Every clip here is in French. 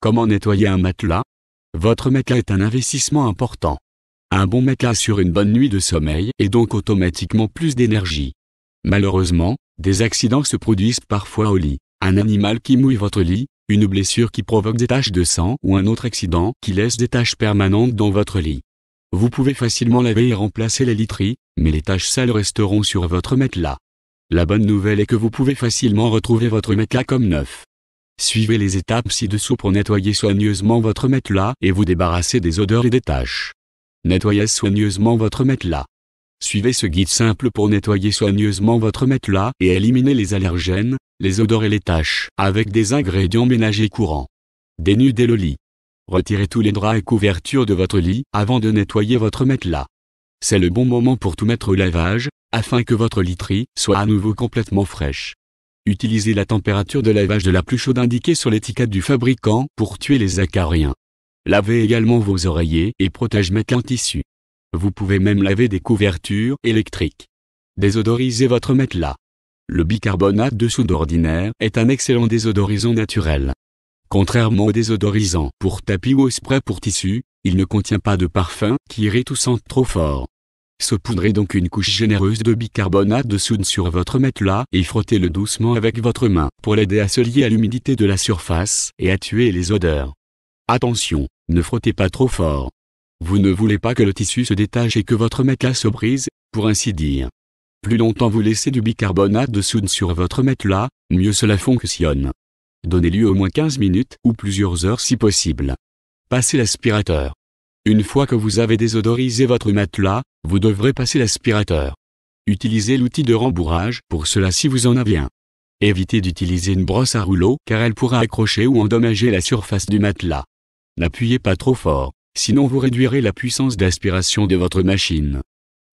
Comment nettoyer un matelas Votre matelas est un investissement important. Un bon matelas assure une bonne nuit de sommeil et donc automatiquement plus d'énergie. Malheureusement, des accidents se produisent parfois au lit. Un animal qui mouille votre lit, une blessure qui provoque des taches de sang ou un autre accident qui laisse des taches permanentes dans votre lit. Vous pouvez facilement laver et remplacer les literies, mais les taches sales resteront sur votre matelas. La bonne nouvelle est que vous pouvez facilement retrouver votre matelas comme neuf. Suivez les étapes ci-dessous pour nettoyer soigneusement votre matelas et vous débarrasser des odeurs et des taches. Nettoyez soigneusement votre matelas. Suivez ce guide simple pour nettoyer soigneusement votre matelas et éliminer les allergènes, les odeurs et les taches avec des ingrédients ménagers courants. Dénudez le lit. Retirez tous les draps et couvertures de votre lit avant de nettoyer votre matelas. C'est le bon moment pour tout mettre au lavage, afin que votre literie soit à nouveau complètement fraîche. Utilisez la température de lavage de la plus chaude indiquée sur l'étiquette du fabricant pour tuer les acariens. Lavez également vos oreillers et protège mettre en tissu. Vous pouvez même laver des couvertures électriques. Désodorisez votre matelas. Le bicarbonate de soude ordinaire est un excellent désodorisant naturel. Contrairement au désodorisant pour tapis ou au spray pour tissu, il ne contient pas de parfum qui irrite ou sente trop fort. Saupoudrez donc une couche généreuse de bicarbonate de soude sur votre matelas et frottez-le doucement avec votre main pour l'aider à se lier à l'humidité de la surface et à tuer les odeurs. Attention, ne frottez pas trop fort. Vous ne voulez pas que le tissu se détache et que votre matelas se brise, pour ainsi dire. Plus longtemps vous laissez du bicarbonate de soude sur votre matelas, mieux cela fonctionne. Donnez-lui au moins 15 minutes ou plusieurs heures si possible. Passez l'aspirateur. Une fois que vous avez désodorisé votre matelas, vous devrez passer l'aspirateur. Utilisez l'outil de rembourrage pour cela si vous en avez un. Évitez d'utiliser une brosse à rouleau car elle pourra accrocher ou endommager la surface du matelas. N'appuyez pas trop fort, sinon vous réduirez la puissance d'aspiration de votre machine.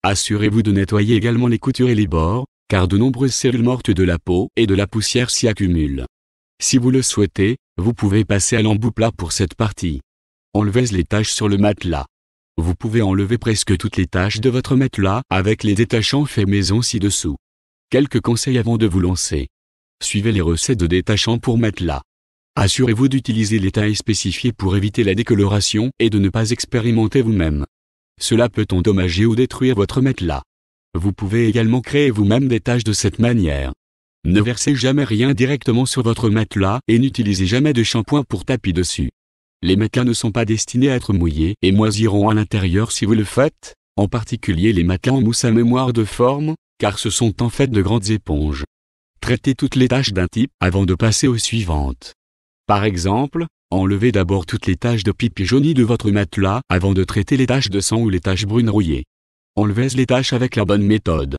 Assurez-vous de nettoyer également les coutures et les bords, car de nombreuses cellules mortes de la peau et de la poussière s'y accumulent. Si vous le souhaitez, vous pouvez passer à l'embout plat pour cette partie. Enlevez les taches sur le matelas. Vous pouvez enlever presque toutes les taches de votre matelas avec les détachants faits maison ci-dessous. Quelques conseils avant de vous lancer. Suivez les recettes de détachants pour matelas. Assurez-vous d'utiliser les tailles spécifiées pour éviter la décoloration et de ne pas expérimenter vous-même. Cela peut endommager ou détruire votre matelas. Vous pouvez également créer vous-même des taches de cette manière. Ne versez jamais rien directement sur votre matelas et n'utilisez jamais de shampoing pour tapis dessus. Les matelas ne sont pas destinés à être mouillés et moisiront à l'intérieur si vous le faites, en particulier les matelas en mousse à mémoire de forme, car ce sont en fait de grandes éponges. Traitez toutes les tâches d'un type avant de passer aux suivantes. Par exemple, enlevez d'abord toutes les taches de pipi jauni de votre matelas avant de traiter les taches de sang ou les taches brunes rouillées. Enlevez les taches avec la bonne méthode.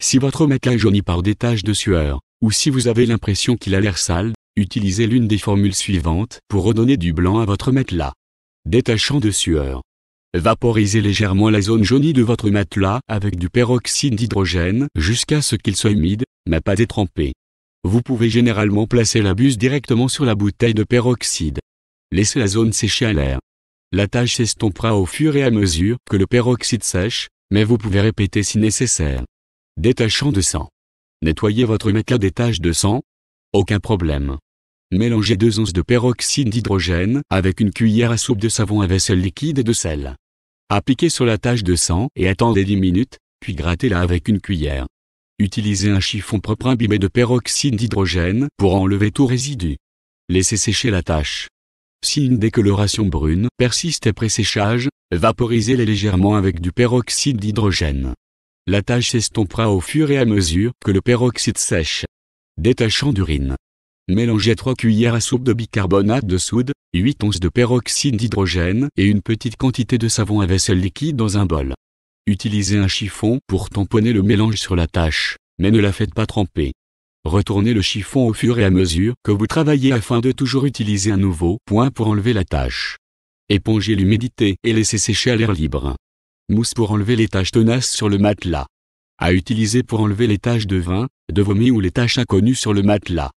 Si votre matelas est par des taches de sueur, ou si vous avez l'impression qu'il a l'air sale, utilisez l'une des formules suivantes pour redonner du blanc à votre matelas. Détachant de sueur. Vaporisez légèrement la zone jaunie de votre matelas avec du peroxyde d'hydrogène jusqu'à ce qu'il soit humide, mais pas détrempé. Vous pouvez généralement placer la buse directement sur la bouteille de peroxyde. Laissez la zone sécher à l'air. La tâche s'estompera au fur et à mesure que le peroxyde sèche, mais vous pouvez répéter si nécessaire. Détachant de sang. Nettoyez votre matelas des taches de sang. Aucun problème. Mélangez deux onces de peroxyde d'hydrogène avec une cuillère à soupe de savon à vaisselle liquide et de sel. Appliquez sur la tache de sang et attendez 10 minutes, puis grattez-la avec une cuillère. Utilisez un chiffon propre imbibé de peroxyde d'hydrogène pour enlever tout résidu. Laissez sécher la tache. Si une décoloration brune persiste après séchage, vaporisez-les légèrement avec du peroxyde d'hydrogène. La tache s'estompera au fur et à mesure que le peroxyde sèche. Détachant d'urine. Mélangez 3 cuillères à soupe de bicarbonate de soude, 8 onces de peroxyde d'hydrogène et une petite quantité de savon à vaisselle liquide dans un bol. Utilisez un chiffon pour tamponner le mélange sur la tâche, mais ne la faites pas tremper. Retournez le chiffon au fur et à mesure que vous travaillez afin de toujours utiliser un nouveau point pour enlever la tâche. Épongez l'humidité et laissez sécher à l'air libre. Mousse pour enlever les taches tenaces sur le matelas. À utiliser pour enlever les taches de vin, de vomi ou les taches inconnues sur le matelas.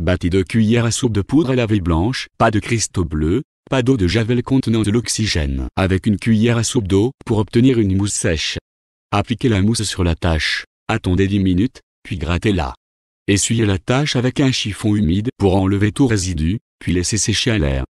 Bâti de cuillère à soupe de poudre à laver blanche, pas de cristaux bleus, pas d'eau de javel contenant de l'oxygène. Avec une cuillère à soupe d'eau pour obtenir une mousse sèche. Appliquez la mousse sur la tâche, attendez 10 minutes, puis grattez-la. Essuyez la tâche avec un chiffon humide pour enlever tout résidu, puis laissez sécher à l'air.